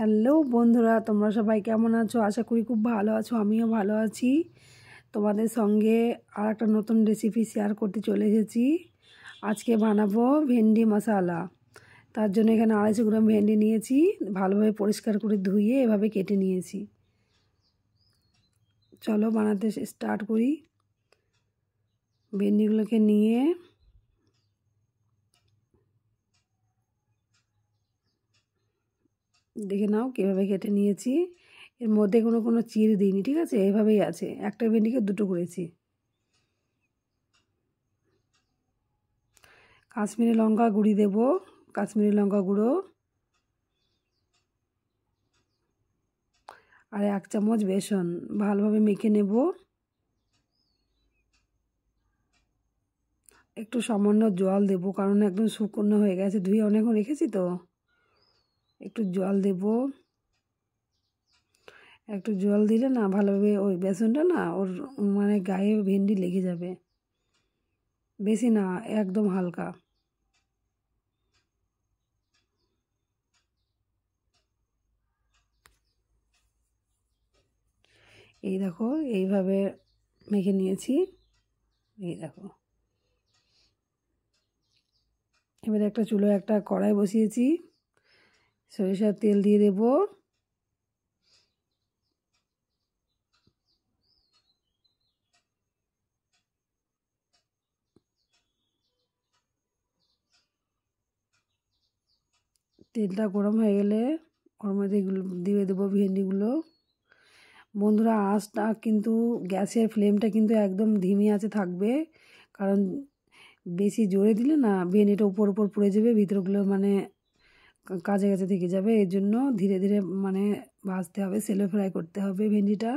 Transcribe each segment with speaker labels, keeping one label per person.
Speaker 1: hello বন্ধুরা তোমরা সবাই কেমন আছো আশা করি খুব ভালো আছো আমিও ভালো আছি তোমাদের সঙ্গে আর একটা নতুন রেসিপি শেয়ার করতে চলে এসেছি আজকে বানাবো ভেন্ডি মশালা তার জন্য এখানে আড়াইশো গ্রাম ভেন্ডি নিয়েছি ভালোভাবে পরিষ্কার করে ধুয়ে এভাবে কেটে নিয়েছি চলো বানাতে স্টার্ট করি ভেন্ডিগুলোকে নিয়ে দেখে নাও কীভাবে কেটে নিয়েছি এর মধ্যে কোনো কোনো চির দিইনি ঠিক আছে এভাবেই আছে একটা ভেন্ডিকে দুটো করেছি কাশ্মীরি লঙ্কা গুঁড়ি দেব কাশ্মীরি লঙ্কা গুঁড়ো আর এক চামচ বেসন ভালোভাবে মেখে নেব একটু সামান্য জল দেব কারণ একদম শুকনো হয়ে গেছে ধুয়ে অনেকক্ষণ রেখেছি তো একটু জল দেব একটু জল দিলে না ভালোভাবে ওই বেসনটা না ওর মানে গায়ে ভেন্ডি লেগে যাবে বেশি না একদম হালকা এই দেখো এইভাবে মেখে নিয়েছি এই দেখো এবারে একটা চুলো একটা কড়াই বসিয়েছি সরিষার তেল দিয়ে দেব তেলটা গরম হয়ে গেলে ওর মধ্যে দিয়ে দেবো ভেন্ডিগুলো বন্ধুরা আঁচটা কিন্তু গ্যাসের ফ্লেমটা কিন্তু একদম ধিমে আছে থাকবে কারণ বেশি জোরে দিলে না ভেন্ডিটা উপর উপর পড়ে যাবে ভিতরগুলো মানে কাজে কাছে থেকে যাবে এই জন্য ধীরে ধীরে মানে ভাজতে হবে সেলো ফ্রাই করতে হবে ভেন্ডিটা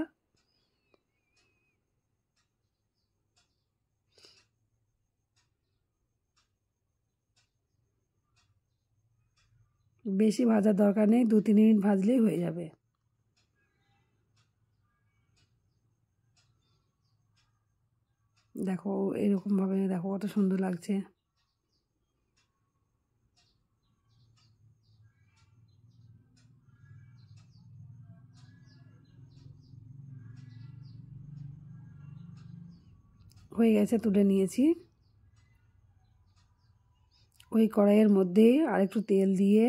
Speaker 1: বেশি ভাজার দরকার নেই দু তিন মিনিট ভাজলেই হয়ে যাবে দেখো এরকমভাবে দেখো কত সুন্দর লাগছে হয়ে গেছে তুলে নিয়েছি ওই কড়াইয়ের মধ্যে একটু তেল দিয়ে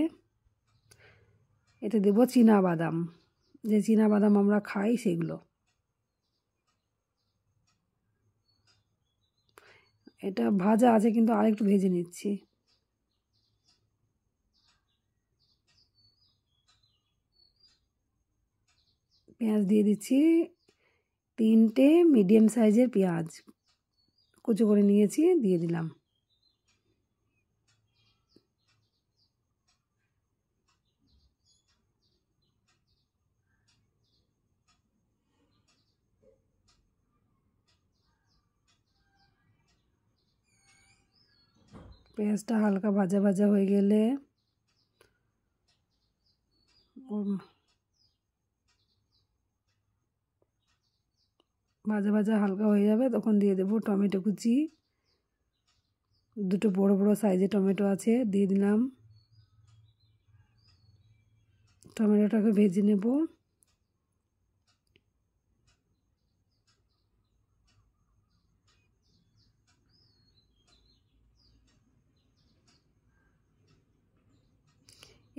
Speaker 1: এতে দেব চীনা বাদাম যে চীনা বাদাম আমরা খাই সেগুলো এটা ভাজা আছে কিন্তু আর একটু ভেজে নিচ্ছি পেঁয়াজ দিয়ে দিচ্ছি তিনটে মিডিয়াম সাইজের পেঁয়াজ কুচো করে নিয়েছি দিয়ে দিলাম পেঁয়াজটা হালকা ভাজা ভাজা হয়ে গেলে ভাজা ভাজা হালকা হয়ে যাবে তখন দিয়ে দেবো টমেটো কুচি দুটো বড় বড় সাইজে টমেটো আছে দিয়ে দিলাম টমেটোটাকে ভেজে নেব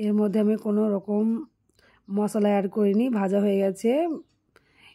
Speaker 1: এর মধ্যে আমি কোনো রকম মশলা অ্যাড করিনি ভাজা হয়ে গেছে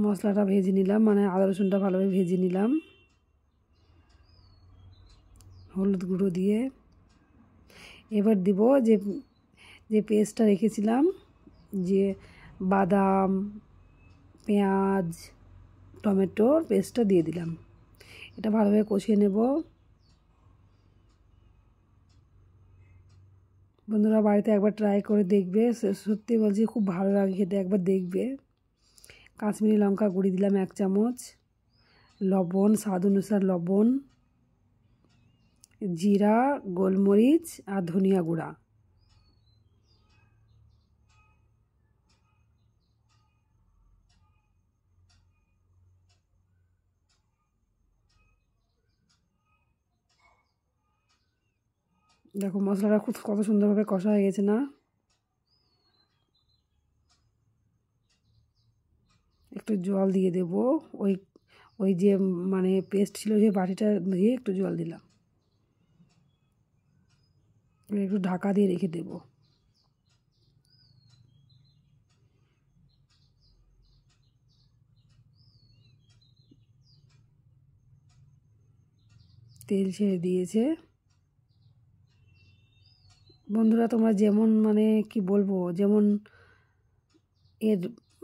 Speaker 1: মশলাটা ভেজে নিলাম মানে আদা রসুনটা ভালোভাবে ভেজে নিলাম হলুদ গুঁড়ো দিয়ে এবার দিব যে যে পেস্টটা রেখেছিলাম যে বাদাম পেঁয়াজ টমেটোর পেস্টটা দিয়ে দিলাম এটা ভালোভাবে কষিয়ে নেব বন্ধুরা বাড়িতে একবার ট্রাই করে দেখবে সত্যি বলছি খুব ভালো লাগে খেতে একবার দেখবে কাশ্মীরি লঙ্কা গুঁড়ি দিলাম এক চামচ লবণ স্বাদ অনুসার লবণ জিরা গোলমরিচ আর ধনিয়া গুঁড়া দেখো মশলাটা খুব কত সুন্দরভাবে কষা হয়ে গেছে না জল দিয়ে দেব ওই ওই যে মানে পেস্ট ছিল যে বাটিটা দিয়ে একটু জল দিলাম একটু ঢাকা দিয়ে রেখে দেব তেল ছেড়ে দিয়েছে বন্ধুরা তোমরা যেমন মানে কি বলবো যেমন এর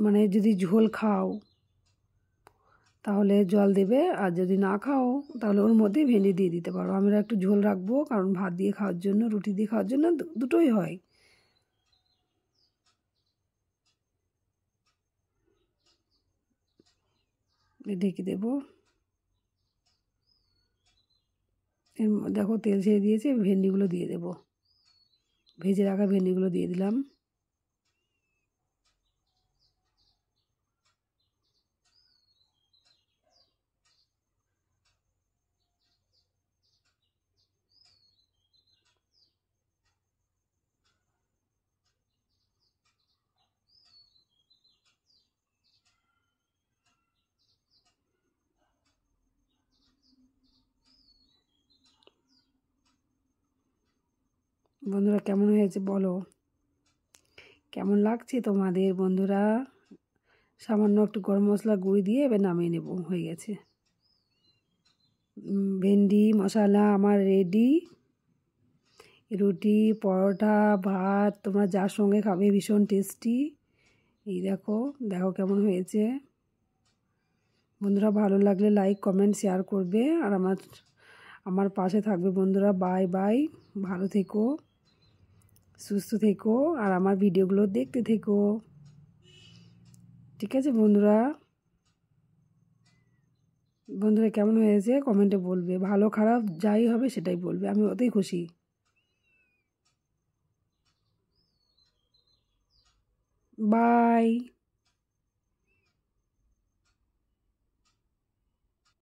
Speaker 1: মানে যদি ঝোল খাও তাহলে জল দেবে আর যদি না খাও তাহলে ওর মধ্যেই ভেন্ডি দিয়ে দিতে পারো আমরা একটু ঝোল রাখবো কারণ ভাত দিয়ে খাওয়ার জন্য রুটি দিয়ে খাওয়ার জন্য দুটোই হয় ঢেকে দেব দেখো তেল ছেড়ে দিয়েছে ভেন্ডিগুলো দিয়ে দেব ভেজে রাখা ভেন্ডিগুলো দিয়ে দিলাম বন্ধুরা কেমন হয়েছে বলো কেমন লাগছে তোমাদের বন্ধুরা সামান্য একটু গরম মশলা গুঁড়ি দিয়ে এবার নামিয়ে নেব হয়ে গেছে ভেন্ডি মশলা আমার রেডি রুটি পরোটা ভাত তোমরা যার সঙ্গে খাবে ভীষণ টেস্টি এই দেখো দেখো কেমন হয়েছে বন্ধুরা ভালো লাগলে লাইক কমেন্ট শেয়ার করবে আর আমার আমার পাশে থাকবে বন্ধুরা বাই বাই ভালো থেকো সুস্থ থেকো আর আমার ভিডিওগুলো দেখতে থেকো ঠিক আছে বন্ধুরা বন্ধুরা কেমন হয়েছে কমেন্টে বলবে ভালো খারাপ যাই হবে সেটাই বলবে আমি ওতেই খুশি বাই